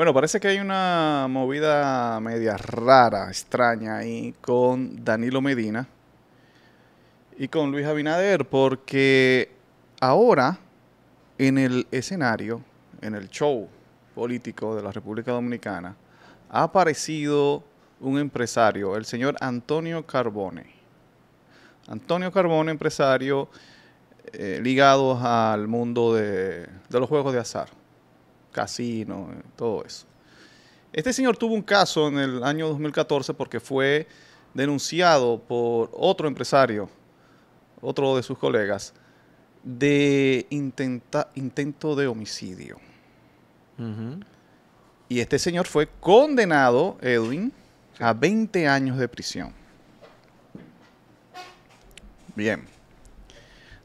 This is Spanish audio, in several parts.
Bueno, parece que hay una movida media rara, extraña ahí con Danilo Medina y con Luis Abinader, porque ahora en el escenario, en el show político de la República Dominicana, ha aparecido un empresario, el señor Antonio Carbone. Antonio Carbone, empresario eh, ligado al mundo de los juegos de azar casino todo eso. Este señor tuvo un caso en el año 2014 porque fue denunciado por otro empresario, otro de sus colegas, de intento de homicidio. Y este señor fue condenado, Edwin, a 20 años de prisión. Bien.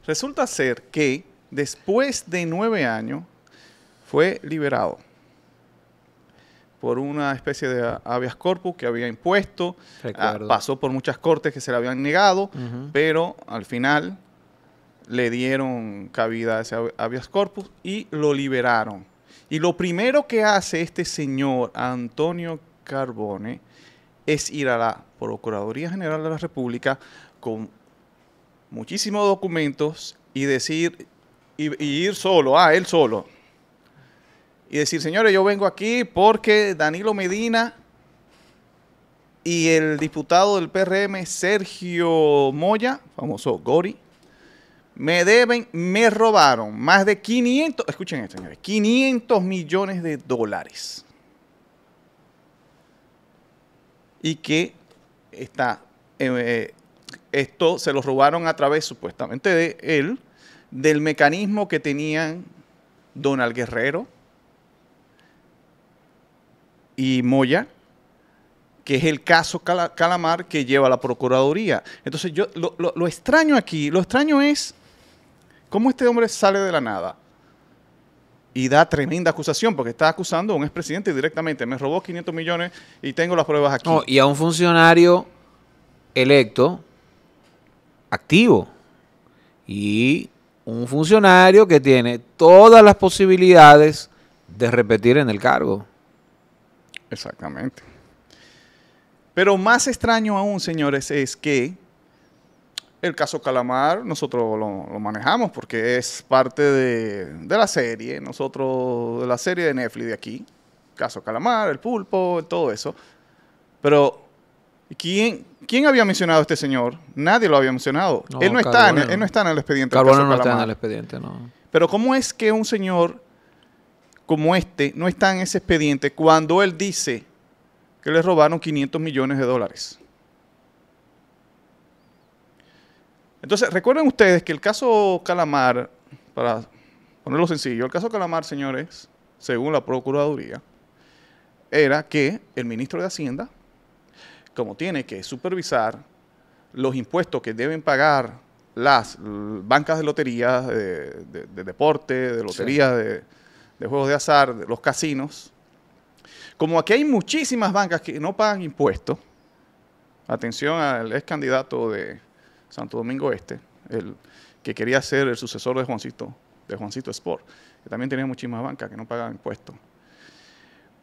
Resulta ser que después de nueve años, fue liberado por una especie de habeas corpus que había impuesto, ah, pasó por muchas cortes que se le habían negado, pero al final le dieron cabida a ese habeas corpus y lo liberaron. Y lo primero que hace este señor Antonio Carbone es ir a la Procuraduría General de la República con muchísimos documentos y decir, y, ir solo, a ah, él solo, y decir, señores, yo vengo aquí porque Danilo Medina y el diputado del PRM, Sergio Moya, famoso Gori, me deben, me robaron más de 500, escuchen esto, señores, 500 millones de dólares. Y que está, eh, eh, esto se lo robaron a través supuestamente de él, del mecanismo que tenían Donald Guerrero, y Moya, que es el caso Calamar que lleva la Procuraduría. Entonces, yo lo, lo, lo extraño aquí, lo extraño es cómo este hombre sale de la nada y da tremenda acusación, porque está acusando a un expresidente directamente. Me robó 500 millones y tengo las pruebas aquí. No, y a un funcionario electo activo. Y un funcionario que tiene todas las posibilidades de repetir en el cargo. Exactamente. Pero más extraño aún, señores, es que el caso Calamar nosotros lo, manejamos porque es parte de, la serie, nosotros, de la serie de Netflix de aquí. Caso Calamar, el pulpo, todo eso. Pero, ¿quién, quién había mencionado a este señor? Nadie lo había mencionado. él, no está en, el expediente. Carbono no está en el expediente, no. Pero ¿cómo es que un señor como este no está en ese expediente cuando él dice que le robaron 500 millones de dólares. Entonces, recuerden ustedes que el caso Calamar, para ponerlo sencillo, el caso Calamar, señores, según la Procuraduría, era que el ministro de Hacienda, como tiene que supervisar los impuestos que deben pagar las bancas de lotería, de, deporte, de lotería, de de juegos de azar, los casinos. Como aquí hay muchísimas bancas que no pagan impuestos, atención al ex candidato de Santo Domingo Este, el que quería ser el sucesor de Juancito, de Juancito Sport, que también tenía muchísimas bancas que no pagan impuestos.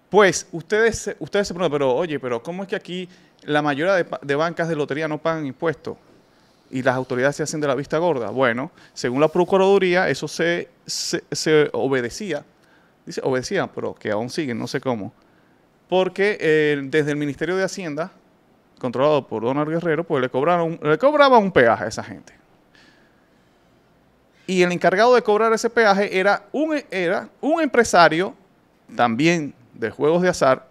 Pues ustedes, ustedes se preguntan, pero oye, pero ¿cómo es que aquí la mayoría de, bancas de lotería no pagan impuestos? y las autoridades se hacen de la vista gorda. Bueno, según la Procuraduría, eso se, se obedecía dice obesidad, pero que aún siguen, no sé cómo. Porque eh, desde el Ministerio de Hacienda, controlado por Donald Guerrero, pues le, cobraron, le cobraba un peaje a esa gente. Y el encargado de cobrar ese peaje era un, era un empresario también de juegos de azar,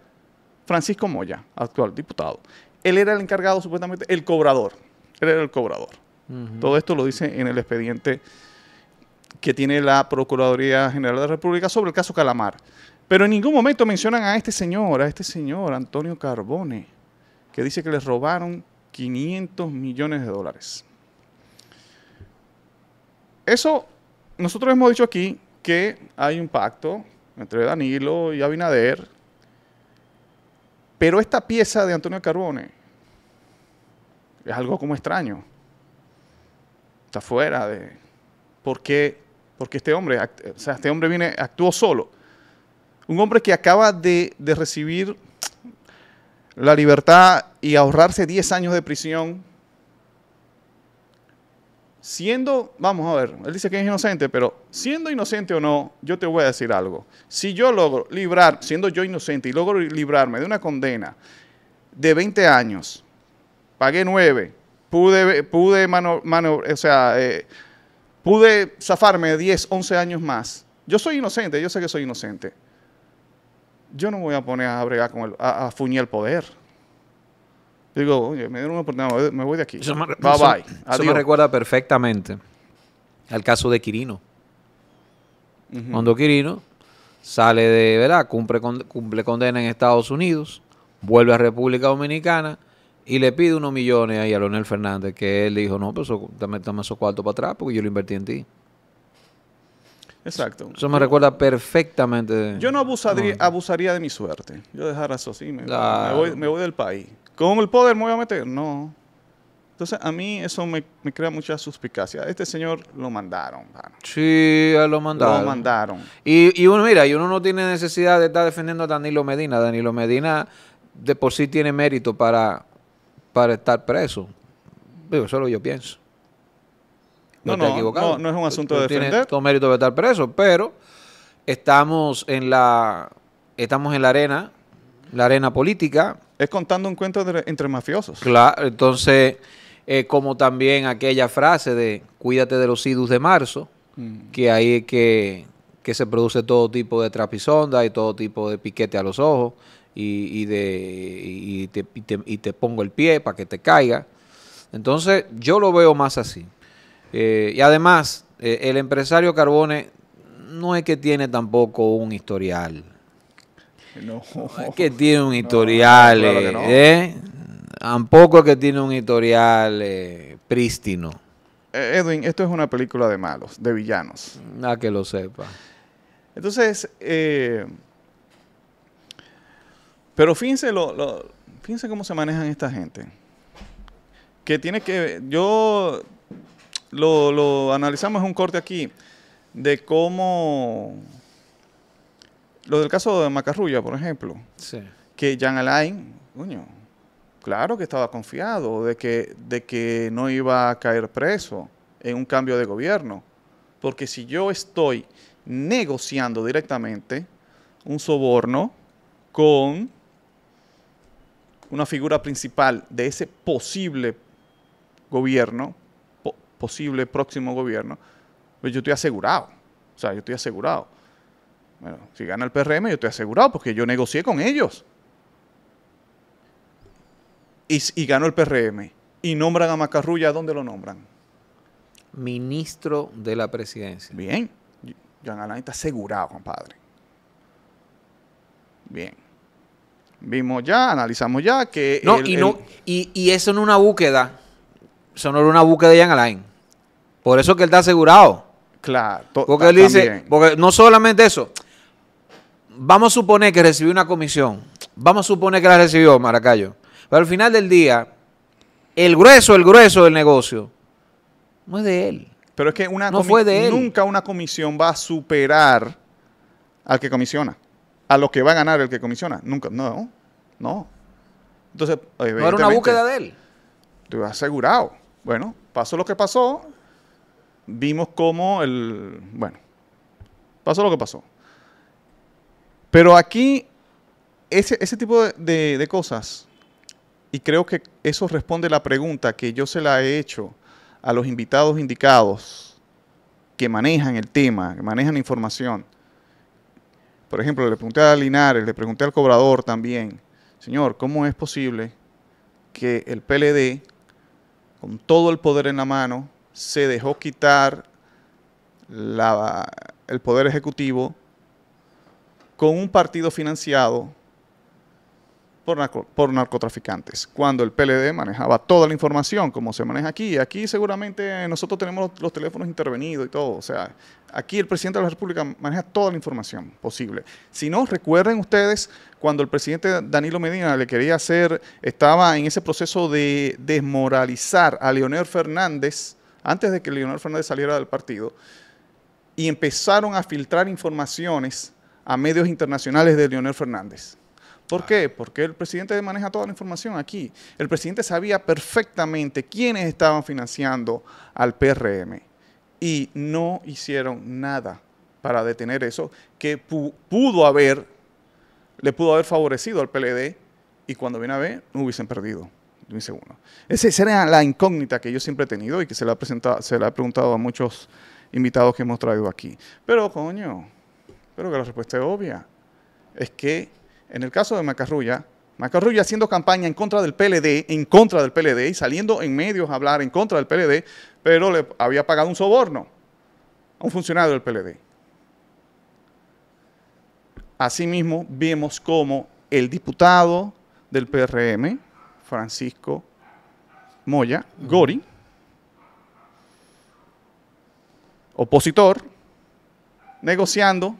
Francisco Moya, actual diputado. Él era el encargado, supuestamente, el cobrador. Él era el cobrador. Todo esto lo dice en el expediente que tiene la Procuraduría General de la República sobre el caso Calamar. Pero en ningún momento mencionan a este señor, a este señor, Antonio Carbone, que dice que les robaron 500 millones de dólares. Eso, nosotros hemos dicho aquí que hay un pacto entre Danilo y Abinader, pero esta pieza de Antonio Carbone es algo como extraño. Está fuera de... ¿Por qué porque este hombre, o sea, este hombre viene, actuó solo. Un hombre que acaba de, recibir la libertad y ahorrarse 10 años de prisión, siendo, vamos a ver, él dice que es inocente, pero siendo inocente o no, yo te voy a decir algo. Si yo logro librar, siendo yo inocente, y logro librarme de una condena de 20 años, pagué 9, pude, pude o sea, eh, pude zafarme 10, 11 años más. Yo soy inocente, yo sé que soy inocente. Yo no me voy a poner a bregar con el, a, el poder. digo, oye, me dieron una oportunidad, me voy de aquí. bye bye. Eso me recuerda perfectamente al caso de Quirino. Cuando Quirino sale de, ¿verdad? Cumple, cumple condena en Estados Unidos, vuelve a República Dominicana y le pide unos millones ahí a Leonel Fernández, que él dijo, no, pues dame, esos cuartos para atrás porque yo lo invertí en ti. Exacto. Eso me recuerda perfectamente. Yo no abusaría, abusaría de mi suerte. Yo dejar eso así. Me, voy, me, voy, del país. ¿Con el poder me voy a meter? No. Entonces, a mí eso me, crea mucha suspicacia. Este señor lo mandaron. Sí, lo mandaron. Lo mandaron. Y, y uno, mira, y uno no tiene necesidad de estar defendiendo a Danilo Medina. Danilo Medina de por sí tiene mérito para para estar preso. Digo, eso es lo que yo pienso. No, no, no, es un asunto de defender. Tiene todo mérito de estar preso, pero estamos en la estamos en la arena, la arena política. Es contando un cuento entre mafiosos. Claro, entonces, eh, como también aquella frase de cuídate de los idus de marzo, mm. que ahí que, que se produce todo tipo de trapisonda y todo tipo de piquete a los ojos y, y, de, te, y, te, pongo el pie para que te caiga. Entonces yo lo veo más así. Eh, y además, eh, el empresario Carbone no es que tiene tampoco un historial. No. Es que tiene un historial. eh, tampoco es que tiene un historial eh, prístino. Edwin, esto es una película de malos, de villanos. nada ah, que lo sepa. Entonces, eh, pero fíjense, lo, cómo se manejan esta gente. Que tiene que. Yo lo, analizamos en un corte aquí de cómo. Lo del caso de Macarrulla, por ejemplo. Sí. Que Jan Alain, coño, claro que estaba confiado de que, de que no iba a caer preso en un cambio de gobierno. Porque si yo estoy negociando directamente un soborno con una figura principal de ese posible gobierno, posible próximo gobierno, pues yo estoy asegurado. O sea, yo estoy asegurado. Bueno, si gana el PRM, yo estoy asegurado porque yo negocié con ellos. Y, y ganó el PRM. Y nombran a Macarrulla, ¿dónde lo nombran? Ministro de la Presidencia. Bien. Jean Alain está asegurado, compadre. Bien vimos ya, analizamos ya que... No, y, no es y, eso en una búsqueda, eso no era una búsqueda de Jan Alain. Por eso que él está asegurado. Claro. Porque él dice, porque no solamente eso, vamos a suponer que recibió una comisión, vamos a suponer que la recibió Maracayo, pero al final del día, el grueso, el grueso del negocio, no es de él. Pero es que una no nunca una comisión va a superar al que comisiona a lo que va a ganar el que comisiona. Nunca, no, no. Entonces, eh, no era una búsqueda de él. Te asegurado. Bueno, pasó lo que pasó. Vimos cómo el. Bueno, pasó lo que pasó. Pero aquí, ese, ese tipo de, cosas, y creo que eso responde la pregunta que yo se la he hecho a los invitados indicados que manejan el tema, que manejan la información. Por ejemplo, le pregunté a Linares, le pregunté al cobrador también, señor, ¿cómo es posible que el PLD, con todo el poder en la mano, se dejó quitar el poder ejecutivo con un partido financiado por, narcotraficantes, cuando el PLD manejaba toda la información como se maneja aquí. Aquí seguramente nosotros tenemos los, los, teléfonos intervenidos y todo. O sea, aquí el presidente de la República maneja toda la información posible. Si no, recuerden ustedes cuando el presidente Danilo Medina le quería hacer, estaba en ese proceso de desmoralizar a Leonel Fernández, antes de que Leonel Fernández saliera del partido, y empezaron a filtrar informaciones a medios internacionales de Leonel Fernández. ¿Por qué? Porque el presidente maneja toda la información aquí. El presidente sabía perfectamente quiénes estaban financiando al PRM y no hicieron nada para detener eso que pudo haber, le pudo haber favorecido al PLD y cuando viene a ver, no hubiesen perdido. Uno. Esa, era la incógnita que yo siempre he tenido y que se la, se la he preguntado a muchos invitados que hemos traído aquí. Pero, coño, creo que la respuesta es obvia. Es que en el caso de Macarrulla, Macarrulla haciendo campaña en contra del PLD, en contra del PLD y saliendo en medios a hablar en contra del PLD, pero le había pagado un soborno a un funcionario del PLD. Asimismo, vemos cómo el diputado del PRM, Francisco Moya, Gori, opositor, negociando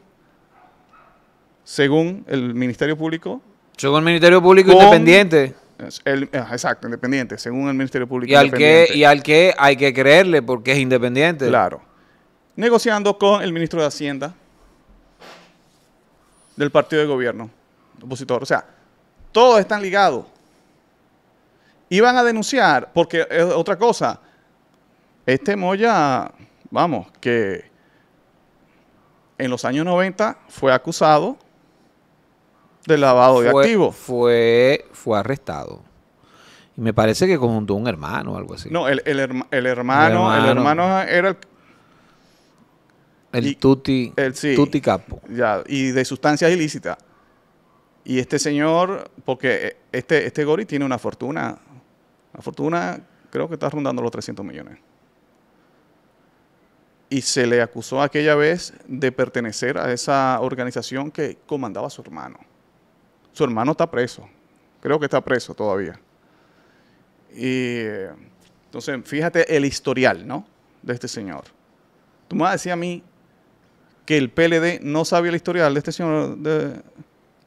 según el Ministerio Público. Según el Ministerio Público Independiente. Ah, exacto, independiente, según el Ministerio Público y al Independiente. Que, y al que hay que creerle porque es independiente. Claro. Negociando con el ministro de Hacienda del partido de gobierno opositor. O sea, todos están ligados. Iban a denunciar, porque es otra cosa. Este Moya, vamos, que en los años 90 fue acusado de lavado de activos. Fue, fue arrestado. Y me parece que conjuntó un hermano o algo así. No, el, hermano, el hermano, era el el y, tuti, capo. y de sustancias ilícitas. Y este señor, porque este, este Gori tiene una fortuna, La fortuna creo que está rondando los 300 millones. Y se le acusó aquella vez de pertenecer a esa organización que comandaba a su hermano. Su hermano está preso. Creo que está preso todavía. Y entonces, fíjate el historial, ¿no? De este señor. Tú me vas a decir a mí que el PLD no sabía el historial de este señor.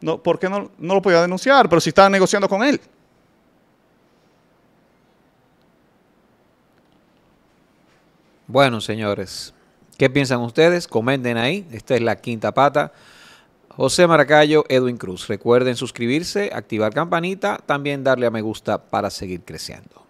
no, ¿Por qué no, no lo podía denunciar? Pero si estaba negociando con él. Bueno, señores, ¿qué piensan ustedes? Comenten ahí. Esta es la quinta pata. José Maracayo, Edwin Cruz. Recuerden suscribirse, activar campanita, también darle a me gusta para seguir creciendo.